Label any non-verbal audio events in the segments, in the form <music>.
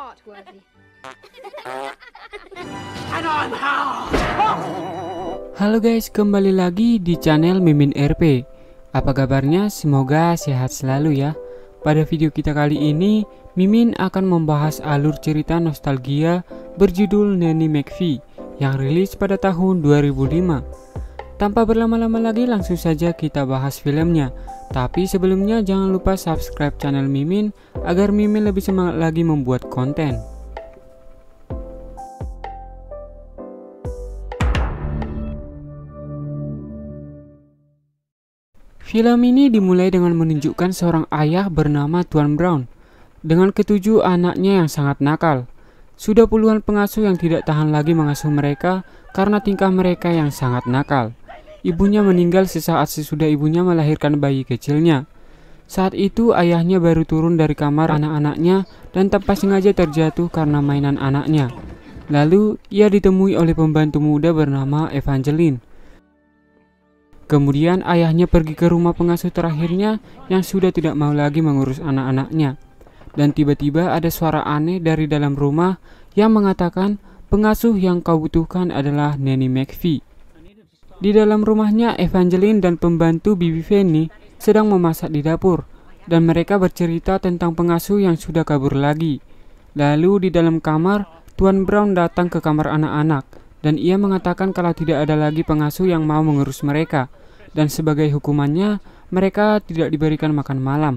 heart worthy. <laughs> And I'm Halo guys, kembali lagi di channel Mimin RP. Apa kabarnya? Semoga sehat selalu ya. Pada video kita kali ini, Mimin akan membahas alur cerita nostalgia berjudul Nanny McPhee yang rilis pada tahun 2005. Tanpa berlama-lama lagi langsung saja kita bahas filmnya. Tapi sebelumnya jangan lupa subscribe channel Mimin agar Mimin lebih semangat lagi membuat konten. Film ini dimulai dengan menunjukkan seorang ayah bernama Tuan Brown dengan ketujuh anaknya yang sangat nakal. Sudah puluhan pengasuh yang tidak tahan lagi mengasuh mereka karena tingkah mereka yang sangat nakal. Ibunya meninggal sesaat sesudah ibunya melahirkan bayi kecilnya. Saat itu ayahnya baru turun dari kamar anak-anaknya dan tanpa sengaja terjatuh karena mainan anaknya. Lalu ia ditemui oleh pembantu muda bernama Evangeline. Kemudian ayahnya pergi ke rumah pengasuh terakhirnya yang sudah tidak mau lagi mengurus anak-anaknya. Dan tiba-tiba ada suara aneh dari dalam rumah yang mengatakan pengasuh yang kau butuhkan adalah Nanny McPhee. Di dalam rumahnya, Evangeline dan pembantu Bibi Fanny sedang memasak di dapur, dan mereka bercerita tentang pengasuh yang sudah kabur lagi. Lalu di dalam kamar, Tuan Brown datang ke kamar anak-anak, dan ia mengatakan kalau tidak ada lagi pengasuh yang mau mengurus mereka, dan sebagai hukumannya, mereka tidak diberikan makan malam.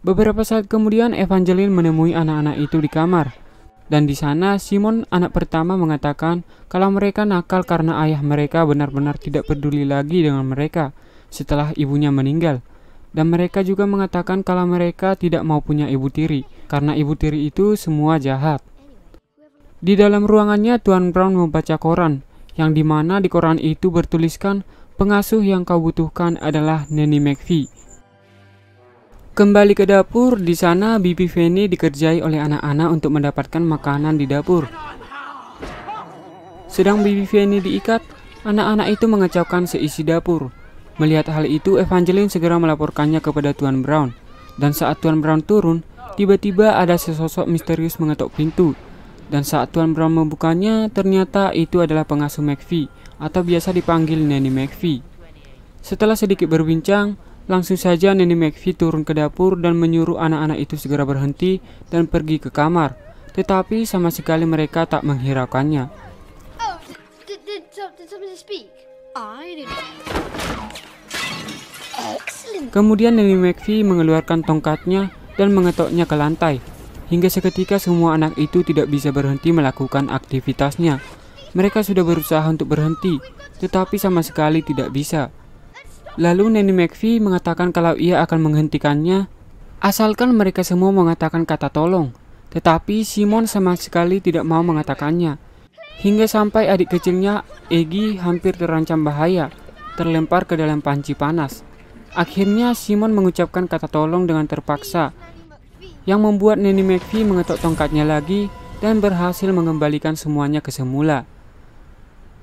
Beberapa saat kemudian, Evangeline menemui anak-anak itu di kamar, dan di sana Simon anak pertama mengatakan kalau mereka nakal karena ayah mereka benar-benar tidak peduli lagi dengan mereka setelah ibunya meninggal. Dan mereka juga mengatakan kalau mereka tidak mau punya ibu tiri karena ibu tiri itu semua jahat. Di dalam ruangannya Tuan Brown membaca koran yang dimana di koran itu bertuliskan pengasuh yang kau butuhkan adalah Nanny McPhee Kembali ke dapur, di sana Bibi Feni dikerjai oleh anak-anak untuk mendapatkan makanan di dapur. Sedang Bibi Feni diikat, anak-anak itu mengecapkan seisi dapur. Melihat hal itu, Evangeline segera melaporkannya kepada Tuan Brown. Dan saat Tuan Brown turun, tiba-tiba ada sesosok misterius mengetuk pintu. Dan saat Tuan Brown membukanya, ternyata itu adalah pengasuh McVie, atau biasa dipanggil Nanny McVie. Setelah sedikit berbincang, Langsung saja Nenek McVie turun ke dapur dan menyuruh anak-anak itu segera berhenti dan pergi ke kamar. Tetapi sama sekali mereka tak menghiraukannya. Oh, Kemudian Nenek McVie mengeluarkan tongkatnya dan mengetoknya ke lantai. Hingga seketika semua anak itu tidak bisa berhenti melakukan aktivitasnya. Mereka sudah berusaha untuk berhenti, tetapi sama sekali tidak bisa. Lalu Nanny McPhee mengatakan kalau ia akan menghentikannya asalkan mereka semua mengatakan kata tolong. Tetapi Simon sama sekali tidak mau mengatakannya. Hingga sampai adik kecilnya, Egi hampir terancam bahaya, terlempar ke dalam panci panas. Akhirnya Simon mengucapkan kata tolong dengan terpaksa, yang membuat Nanny McPhee mengetuk tongkatnya lagi dan berhasil mengembalikan semuanya ke semula.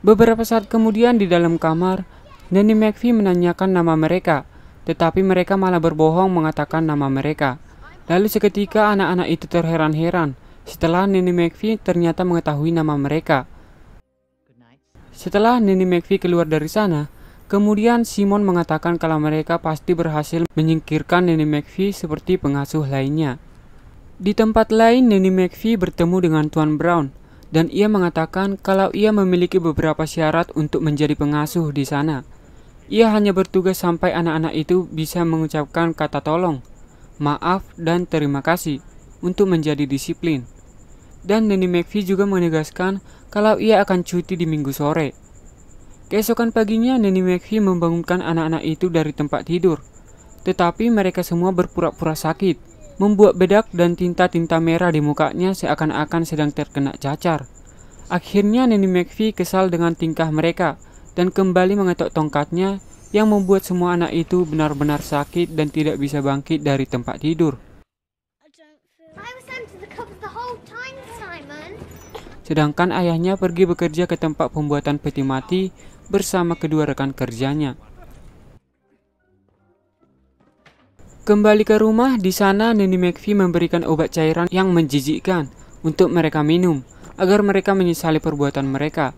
Beberapa saat kemudian di dalam kamar, Danny McPhee menanyakan nama mereka, tetapi mereka malah berbohong mengatakan nama mereka. Lalu seketika anak-anak itu terheran-heran setelah Nini McPhee ternyata mengetahui nama mereka. Setelah Nini McPhee keluar dari sana, kemudian Simon mengatakan kalau mereka pasti berhasil menyingkirkan Nini McPhee seperti pengasuh lainnya. Di tempat lain, Nini McPhee bertemu dengan Tuan Brown, dan ia mengatakan kalau ia memiliki beberapa syarat untuk menjadi pengasuh di sana. Ia hanya bertugas sampai anak-anak itu bisa mengucapkan kata tolong, maaf, dan terima kasih untuk menjadi disiplin. Dan Nanny McVie juga menegaskan kalau ia akan cuti di minggu sore. Keesokan paginya, Nanny McVie membangunkan anak-anak itu dari tempat tidur. Tetapi mereka semua berpura-pura sakit, membuat bedak dan tinta-tinta merah di mukanya seakan-akan sedang terkena cacar. Akhirnya Nanny McVie kesal dengan tingkah mereka dan kembali mengetok tongkatnya yang membuat semua anak itu benar-benar sakit dan tidak bisa bangkit dari tempat tidur. Sedangkan ayahnya pergi bekerja ke tempat pembuatan peti mati bersama kedua rekan kerjanya. Kembali ke rumah, di sana Nini McPhee memberikan obat cairan yang menjijikkan untuk mereka minum, agar mereka menyesali perbuatan mereka.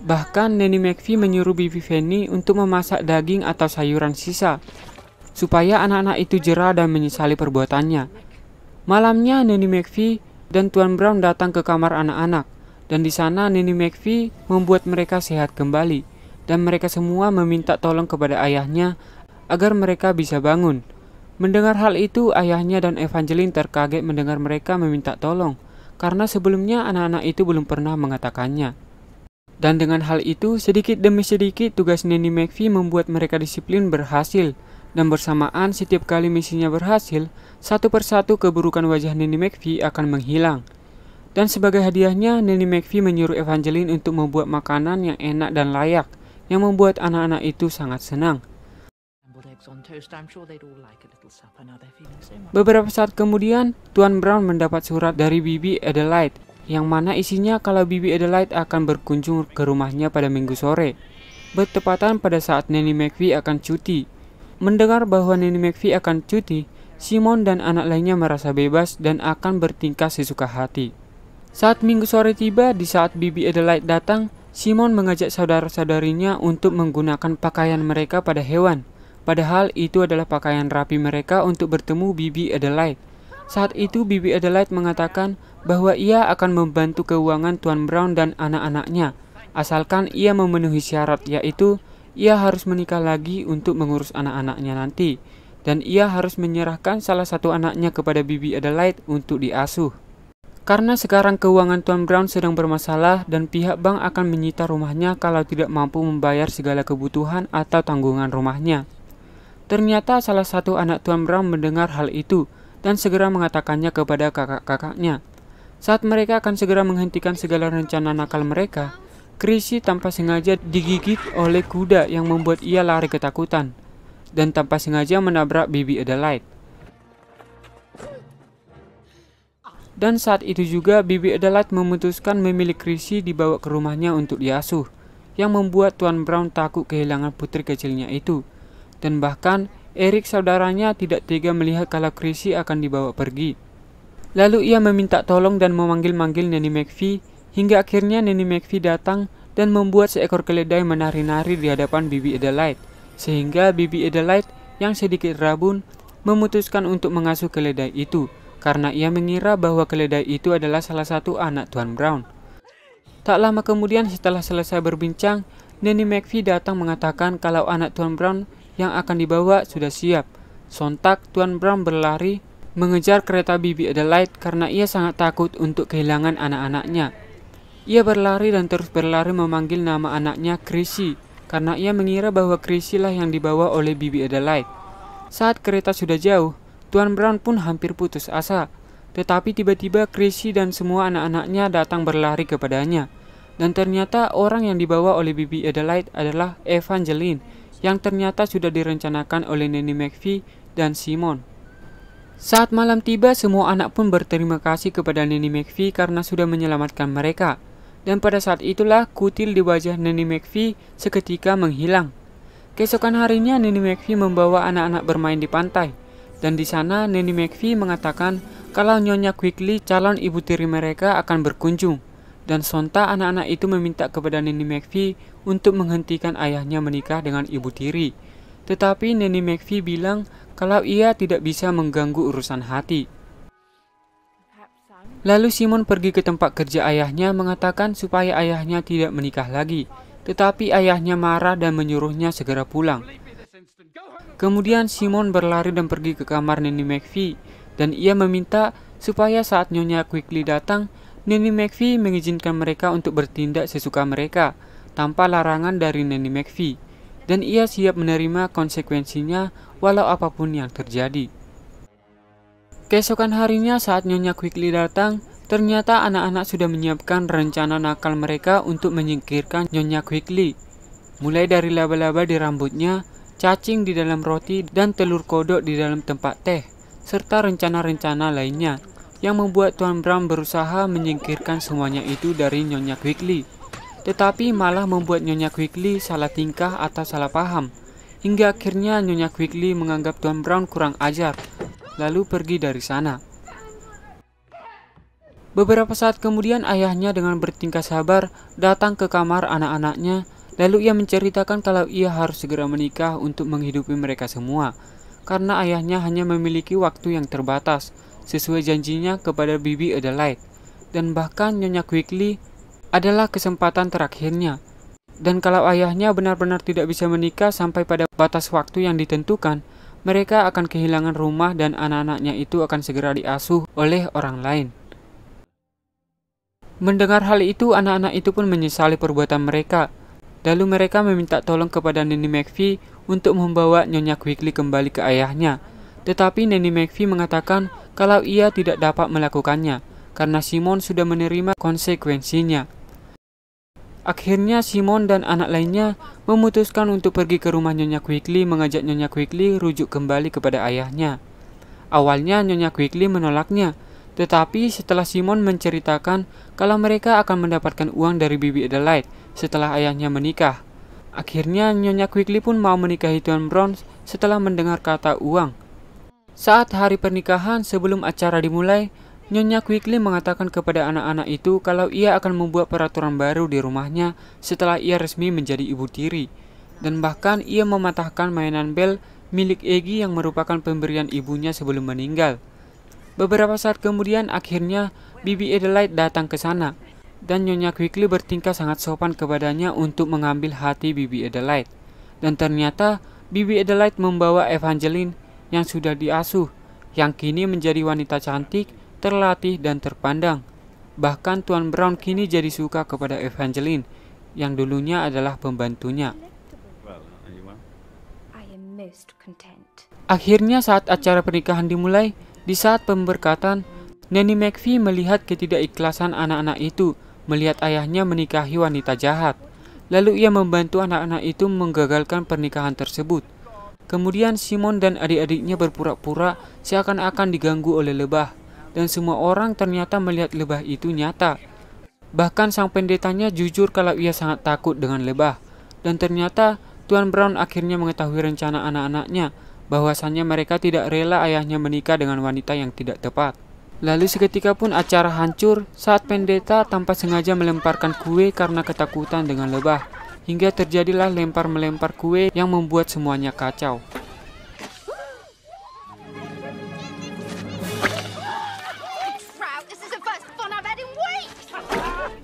Bahkan Nanny McPhee menyuruh Bibi Fanny untuk memasak daging atau sayuran sisa, supaya anak-anak itu jera dan menyesali perbuatannya. Malamnya Nanny McPhee dan Tuan Brown datang ke kamar anak-anak, dan di sana Nanny McPhee membuat mereka sehat kembali, dan mereka semua meminta tolong kepada ayahnya agar mereka bisa bangun. Mendengar hal itu, ayahnya dan Evangeline terkaget mendengar mereka meminta tolong, karena sebelumnya anak-anak itu belum pernah mengatakannya. Dan dengan hal itu, sedikit demi sedikit tugas Nanny McPhee membuat mereka disiplin berhasil. Dan bersamaan setiap kali misinya berhasil, satu persatu keburukan wajah Nanny McPhee akan menghilang. Dan sebagai hadiahnya, Nanny McPhee menyuruh Evangeline untuk membuat makanan yang enak dan layak, yang membuat anak-anak itu sangat senang. Beberapa saat kemudian, Tuan Brown mendapat surat dari Bibi Adelaide yang mana isinya kalau Bibi Adelaide akan berkunjung ke rumahnya pada minggu sore, bertepatan pada saat Nanny McVie akan cuti. Mendengar bahwa Nanny McVie akan cuti, Simon dan anak lainnya merasa bebas dan akan bertingkah sesuka hati. Saat minggu sore tiba, di saat Bibi Adelaide datang, Simon mengajak saudara-saudarinya untuk menggunakan pakaian mereka pada hewan. Padahal itu adalah pakaian rapi mereka untuk bertemu Bibi Adelaide. Saat itu Bibi Adelaide mengatakan bahwa ia akan membantu keuangan Tuan Brown dan anak-anaknya, asalkan ia memenuhi syarat yaitu ia harus menikah lagi untuk mengurus anak-anaknya nanti, dan ia harus menyerahkan salah satu anaknya kepada Bibi Adelaide untuk diasuh. Karena sekarang keuangan Tuan Brown sedang bermasalah dan pihak bank akan menyita rumahnya kalau tidak mampu membayar segala kebutuhan atau tanggungan rumahnya. Ternyata salah satu anak Tuan Brown mendengar hal itu dan segera mengatakannya kepada kakak-kakaknya. Saat mereka akan segera menghentikan segala rencana nakal mereka, Chrissy tanpa sengaja digigit oleh kuda yang membuat ia lari ketakutan dan tanpa sengaja menabrak Bibi Adelaide. Dan saat itu juga Bibi Adelaide memutuskan memilih Chrissy dibawa ke rumahnya untuk diasuh, yang membuat Tuan Brown takut kehilangan putri kecilnya itu. Dan bahkan Eric saudaranya tidak tega melihat kalau Chrissy akan dibawa pergi. Lalu ia meminta tolong dan memanggil-manggil Nanny McPhee, hingga akhirnya Nanny McPhee datang dan membuat seekor keledai menari-nari di hadapan Bibi Adelaide, sehingga Bibi Adelaide yang sedikit rabun memutuskan untuk mengasuh keledai itu karena ia mengira bahwa keledai itu adalah salah satu anak Tuan Brown. Tak lama kemudian setelah selesai berbincang, Nanny McPhee datang mengatakan kalau anak Tuan Brown yang akan dibawa sudah siap. Sontak Tuan Brown berlari mengejar kereta Bibi Adelaide karena ia sangat takut untuk kehilangan anak-anaknya. Ia berlari dan terus berlari memanggil nama anaknya Chrissy karena ia mengira bahwa Chrissy lah yang dibawa oleh Bibi Adelaide. Saat kereta sudah jauh, Tuan Brown pun hampir putus asa. Tetapi tiba-tiba Chrissy dan semua anak-anaknya datang berlari kepadanya. Dan ternyata orang yang dibawa oleh Bibi Adelaide adalah Evangeline yang ternyata sudah direncanakan oleh Nenek McPhee dan Simon. Saat malam tiba, semua anak pun berterima kasih kepada Nini McVie karena sudah menyelamatkan mereka. Dan pada saat itulah kutil di wajah Nini McVie seketika menghilang. Keesokan harinya Nini McVie membawa anak-anak bermain di pantai. Dan di sana Nini McVie mengatakan kalau Nyonya Quickly calon ibu tiri mereka akan berkunjung. Dan sontak anak-anak itu meminta kepada Nini McVie untuk menghentikan ayahnya menikah dengan ibu tiri. Tetapi Nini McVie bilang kalau ia tidak bisa mengganggu urusan hati. Lalu Simon pergi ke tempat kerja ayahnya mengatakan supaya ayahnya tidak menikah lagi, tetapi ayahnya marah dan menyuruhnya segera pulang. Kemudian Simon berlari dan pergi ke kamar Nini McVie, dan ia meminta supaya saat Nyonya Quickly datang, Nini McVie mengizinkan mereka untuk bertindak sesuka mereka, tanpa larangan dari Nini McVie dan ia siap menerima konsekuensinya walau apapun yang terjadi. Keesokan harinya saat Nyonya Quickly datang, ternyata anak-anak sudah menyiapkan rencana nakal mereka untuk menyingkirkan Nyonya Quickly. Mulai dari laba-laba di rambutnya, cacing di dalam roti, dan telur kodok di dalam tempat teh, serta rencana-rencana lainnya yang membuat Tuan Bram berusaha menyingkirkan semuanya itu dari Nyonya Quickly tetapi malah membuat Nyonya Quigley salah tingkah atau salah paham. Hingga akhirnya Nyonya Quigley menganggap Don Brown kurang ajar, lalu pergi dari sana. Beberapa saat kemudian ayahnya dengan bertingkah sabar datang ke kamar anak-anaknya, lalu ia menceritakan kalau ia harus segera menikah untuk menghidupi mereka semua, karena ayahnya hanya memiliki waktu yang terbatas, sesuai janjinya kepada Bibi Adelaide. Dan bahkan Nyonya Quigley adalah kesempatan terakhirnya. Dan kalau ayahnya benar-benar tidak bisa menikah sampai pada batas waktu yang ditentukan, mereka akan kehilangan rumah dan anak-anaknya itu akan segera diasuh oleh orang lain. Mendengar hal itu, anak-anak itu pun menyesali perbuatan mereka. Lalu mereka meminta tolong kepada Nini McVie untuk membawa Nyonya Quigley kembali ke ayahnya. Tetapi Nini McVie mengatakan kalau ia tidak dapat melakukannya, karena Simon sudah menerima konsekuensinya. Akhirnya Simon dan anak lainnya memutuskan untuk pergi ke rumah Nyonya Quickly mengajak Nyonya Quickly rujuk kembali kepada ayahnya. Awalnya Nyonya Quickly menolaknya, tetapi setelah Simon menceritakan kalau mereka akan mendapatkan uang dari Bibi Adelaide setelah ayahnya menikah. Akhirnya Nyonya Quickly pun mau menikahi Tuan Bronze setelah mendengar kata uang. Saat hari pernikahan sebelum acara dimulai, Nyonya Quickly mengatakan kepada anak-anak itu kalau ia akan membuat peraturan baru di rumahnya setelah ia resmi menjadi ibu tiri. Dan bahkan ia mematahkan mainan bel milik Egi yang merupakan pemberian ibunya sebelum meninggal. Beberapa saat kemudian akhirnya Bibi Adelaide datang ke sana dan Nyonya Quickly bertingkah sangat sopan kepadanya untuk mengambil hati Bibi Adelaide. Dan ternyata Bibi Adelaide membawa Evangeline yang sudah diasuh yang kini menjadi wanita cantik terlatih dan terpandang. Bahkan Tuan Brown kini jadi suka kepada Evangeline, yang dulunya adalah pembantunya. Akhirnya saat acara pernikahan dimulai, di saat pemberkatan, Nanny McPhee melihat ketidakikhlasan anak-anak itu melihat ayahnya menikahi wanita jahat. Lalu ia membantu anak-anak itu menggagalkan pernikahan tersebut. Kemudian Simon dan adik-adiknya berpura-pura seakan-akan diganggu oleh lebah dan semua orang ternyata melihat lebah itu nyata. Bahkan sang pendetanya jujur kalau ia sangat takut dengan lebah. Dan ternyata Tuan Brown akhirnya mengetahui rencana anak-anaknya bahwasannya mereka tidak rela ayahnya menikah dengan wanita yang tidak tepat. Lalu seketika pun acara hancur saat pendeta tanpa sengaja melemparkan kue karena ketakutan dengan lebah. Hingga terjadilah lempar-melempar kue yang membuat semuanya kacau.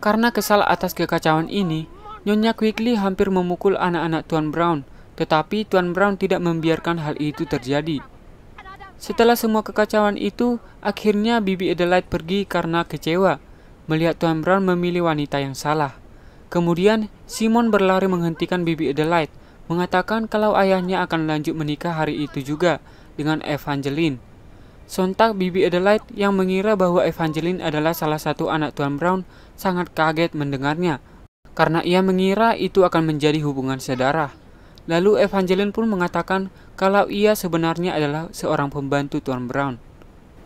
Karena kesal atas kekacauan ini, Nyonya Quickly hampir memukul anak-anak Tuan Brown, tetapi Tuan Brown tidak membiarkan hal itu terjadi. Setelah semua kekacauan itu, akhirnya Bibi Adelaide pergi karena kecewa melihat Tuan Brown memilih wanita yang salah. Kemudian, Simon berlari menghentikan Bibi Adelaide, mengatakan kalau ayahnya akan lanjut menikah hari itu juga dengan Evangeline. Sontak Bibi Adelaide yang mengira bahwa Evangeline adalah salah satu anak Tuan Brown sangat kaget mendengarnya, karena ia mengira itu akan menjadi hubungan saudara. Lalu Evangeline pun mengatakan kalau ia sebenarnya adalah seorang pembantu Tuan Brown.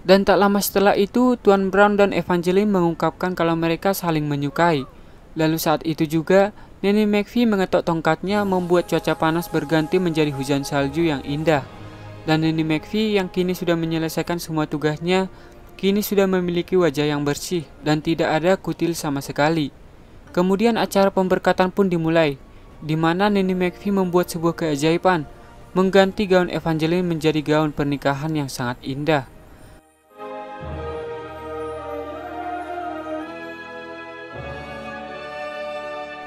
Dan tak lama setelah itu, Tuan Brown dan Evangeline mengungkapkan kalau mereka saling menyukai. Lalu saat itu juga, Nenek McVie mengetok tongkatnya membuat cuaca panas berganti menjadi hujan salju yang indah. Dan Nenek McVie yang kini sudah menyelesaikan semua tugasnya kini sudah memiliki wajah yang bersih dan tidak ada kutil sama sekali. Kemudian acara pemberkatan pun dimulai, di mana Nini McVie membuat sebuah keajaiban, mengganti gaun Evangeline menjadi gaun pernikahan yang sangat indah.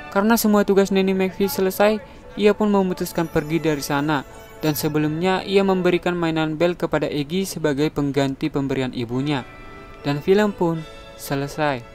Karena semua tugas Nini McVie selesai, ia pun memutuskan pergi dari sana dan sebelumnya ia memberikan mainan bel kepada Egi sebagai pengganti pemberian ibunya. Dan film pun selesai.